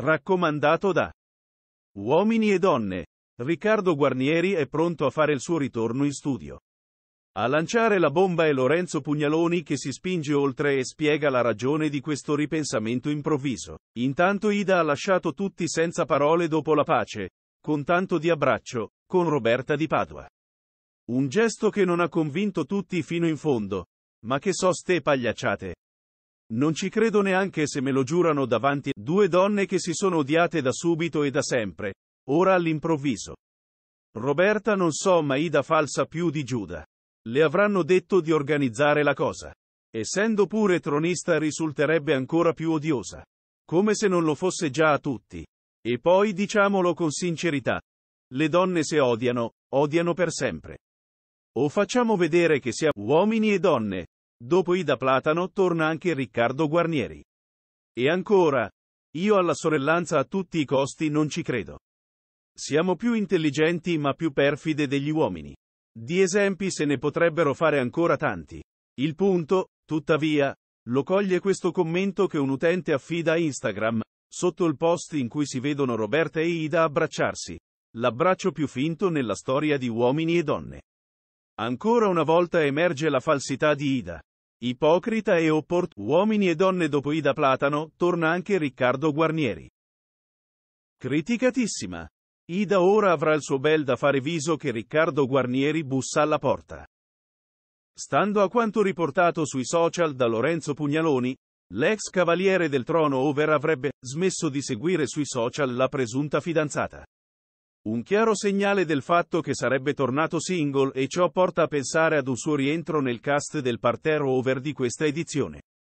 Raccomandato da Uomini e donne. Riccardo Guarnieri è pronto a fare il suo ritorno in studio. A lanciare la bomba è Lorenzo Pugnaloni che si spinge oltre e spiega la ragione di questo ripensamento improvviso. Intanto Ida ha lasciato tutti senza parole dopo la pace, con tanto di abbraccio, con Roberta di Padua. Un gesto che non ha convinto tutti fino in fondo, ma che so ste pagliacciate. Non ci credo neanche se me lo giurano davanti due donne che si sono odiate da subito e da sempre, ora all'improvviso. Roberta non so ma Ida falsa più di Giuda. Le avranno detto di organizzare la cosa. Essendo pure tronista risulterebbe ancora più odiosa. Come se non lo fosse già a tutti. E poi diciamolo con sincerità. Le donne se odiano, odiano per sempre. O facciamo vedere che sia uomini e donne, Dopo Ida Platano torna anche Riccardo Guarnieri. E ancora, io alla sorellanza a tutti i costi non ci credo. Siamo più intelligenti ma più perfide degli uomini. Di esempi se ne potrebbero fare ancora tanti. Il punto, tuttavia, lo coglie questo commento che un utente affida a Instagram, sotto il post in cui si vedono Roberta e Ida abbracciarsi. L'abbraccio più finto nella storia di uomini e donne. Ancora una volta emerge la falsità di Ida. Ipocrita e opportuno. Uomini e donne dopo Ida Platano, torna anche Riccardo Guarnieri. Criticatissima. Ida ora avrà il suo bel da fare viso che Riccardo Guarnieri bussa alla porta. Stando a quanto riportato sui social da Lorenzo Pugnaloni, l'ex cavaliere del trono over avrebbe smesso di seguire sui social la presunta fidanzata. Un chiaro segnale del fatto che sarebbe tornato single e ciò porta a pensare ad un suo rientro nel cast del parterre over di questa edizione.